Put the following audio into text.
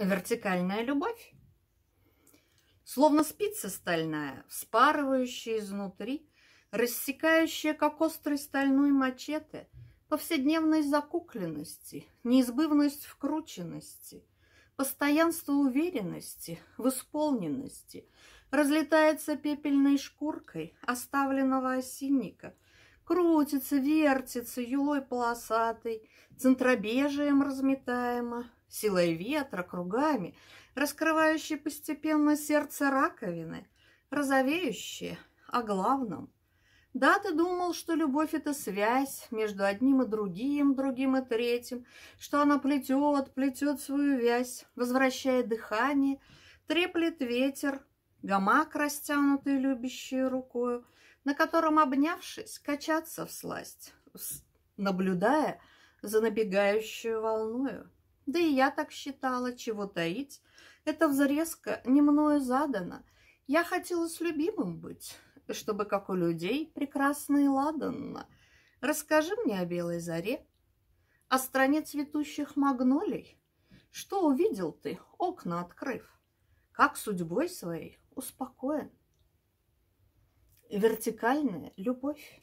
Вертикальная любовь. Словно спица стальная, вспарывающая изнутри, рассекающая, как острый стальной мачете, повседневность закукленности, неизбывность вкрученности, постоянство уверенности в исполненности, разлетается пепельной шкуркой оставленного осинника – Крутится, вертится, юлой полосатой, центробежием разметаемо, силой ветра, кругами, раскрывающей постепенно сердце раковины, розовеющее о главном. Да, ты думал, что любовь – это связь между одним и другим, другим и третьим, что она плетет, плетет свою вязь, возвращая дыхание, треплет ветер, гамак, растянутый любящей рукою – на котором, обнявшись, качаться в сласть, наблюдая за набегающую волною. Да и я так считала, чего таить. Это взрезка не мною задана. Я хотела с любимым быть, чтобы, как у людей, прекрасно и ладанно. Расскажи мне о белой заре, о стране цветущих магнолий. Что увидел ты, окна открыв? Как судьбой своей успокоен? Вертикальная любовь.